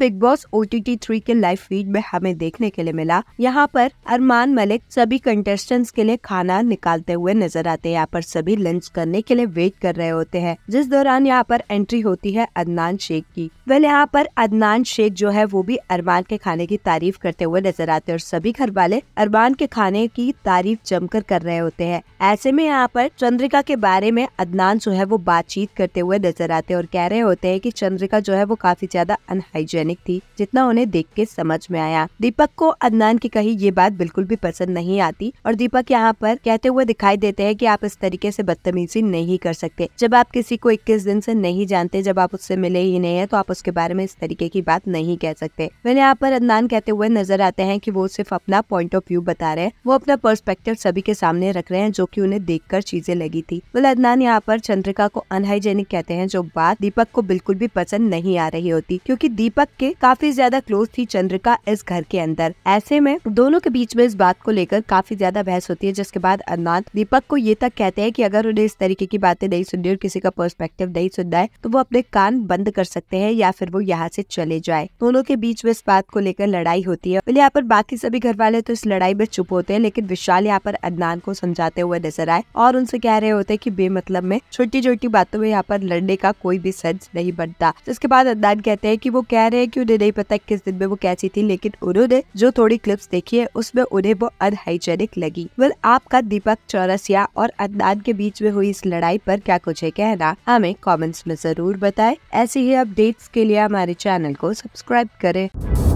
big Boss O T three के live feed में हमें देखने के लिए मिला यहाँ पर अरमान मलिक सभी कंटेस्टेंट्स के लिए खाना निकालते हुए नजर आते हैं यहाँ पर सभी लंच करने के लिए वेट कर रहे होते हैं जिस दौरान यहाँ पर एंट्री होती है अदनान शेख की वह यहाँ पर अदनान शेख जो है वो भी अरमान के खाने की तारीफ करते हुए नजर आते हैं और सभी घर वाले अरमान के खाने की तारीफ जमकर कर रहे होते हैं ऐसे में यहाँ पर चंद्रिका के बारे में अदनान जो है वो बातचीत करते हुए नजर आते हैं और कह रहे होते हैं की चंद्रिका जो है वो काफी ज्यादा अनहाइजेनिक पैनिक थी जितना उन्हें देख के समझ में आया दीपक को अदनान की कही ये बात बिल्कुल भी पसंद नहीं आती और दीपक यहाँ पर कहते हुए दिखाई देते हैं कि आप इस तरीके से बदतमीजी नहीं कर सकते जब आप किसी को इक्कीस दिन से नहीं जानते जब आप उससे मिले ही नहीं है तो आप उसके बारे में इस तरीके की बात नहीं कह सकते वह यहाँ पर अदनान कहते हुए नजर आते हैं की वो सिर्फ अपना पॉइंट ऑफ व्यू बता रहे हैं वो अपना पर्सपेक्टिव सभी के सामने रख रहे हैं जो की उन्हें देख चीजें लगी थी वो अदनान यहाँ पर चंद्रिका को अनहाइजेनिक कहते हैं जो बात दीपक को बिल्कुल भी पसंद नहीं आ रही होती क्योंकि दीपक के काफी ज्यादा क्लोज थी चंद्रिका इस घर के अंदर ऐसे में दोनों के बीच में इस बात को लेकर काफी ज्यादा बहस होती है जिसके बाद अरनाथ दीपक को ये तक कहते हैं की अगर उन्हें इस तरीके की बातें नहीं सुननी और किसी का पर्सपेक्टिव नहीं सुनना है तो वो अपने कान बंद कर सकते हैं या फिर वो यहाँ से चले जाए दोनों के बीच में इस बात को लेकर लड़ाई होती है यहाँ पर बाकी सभी घर वाले तो इस लड़ाई में चुप होते हैं लेकिन विशाल यहाँ पर अदनान को समझाते हुए नजर आए और उनसे कह रहे होते हैं कि बेमतलब में छोटी छोटी बातों में यहाँ पर लड़ने का कोई भी सेंस नहीं बनता जिसके बाद अदनान कहते हैं कि वो कह रहे है कि उन्हें नहीं पता किस दिन में वो कैसी थी लेकिन उन्होंने जो थोड़ी क्लिप्स देखी है उसमें उन्हें वो अनहाइजेनिक लगी वेल आपका दीपक चौरसिया और अदनान के बीच में हुई इस लड़ाई पर क्या कुछ है कहना हमें कमेंट्स में जरूर बताएं ऐसे ही अपडेट्स के लिए हमारे चैनल को सब्सक्राइब करें